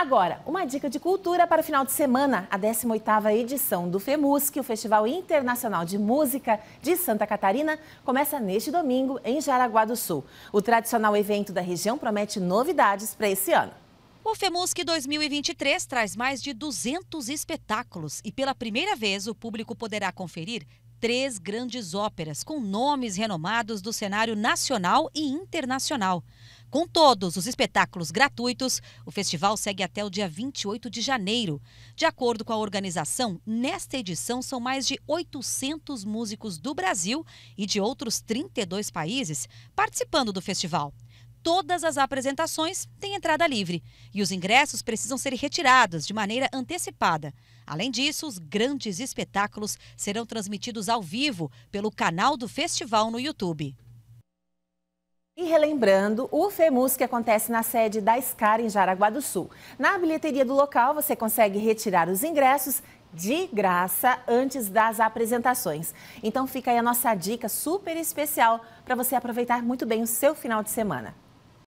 Agora, uma dica de cultura para o final de semana, a 18ª edição do FEMUSC, o Festival Internacional de Música de Santa Catarina, começa neste domingo em Jaraguá do Sul. O tradicional evento da região promete novidades para esse ano. O FEMUSC 2023 traz mais de 200 espetáculos e pela primeira vez o público poderá conferir três grandes óperas com nomes renomados do cenário nacional e internacional. Com todos os espetáculos gratuitos, o festival segue até o dia 28 de janeiro. De acordo com a organização, nesta edição são mais de 800 músicos do Brasil e de outros 32 países participando do festival. Todas as apresentações têm entrada livre e os ingressos precisam ser retirados de maneira antecipada. Além disso, os grandes espetáculos serão transmitidos ao vivo pelo canal do festival no YouTube. E relembrando, o FEMUS que acontece na sede da SCAR em Jaraguá do Sul. Na bilheteria do local, você consegue retirar os ingressos de graça antes das apresentações. Então fica aí a nossa dica super especial para você aproveitar muito bem o seu final de semana.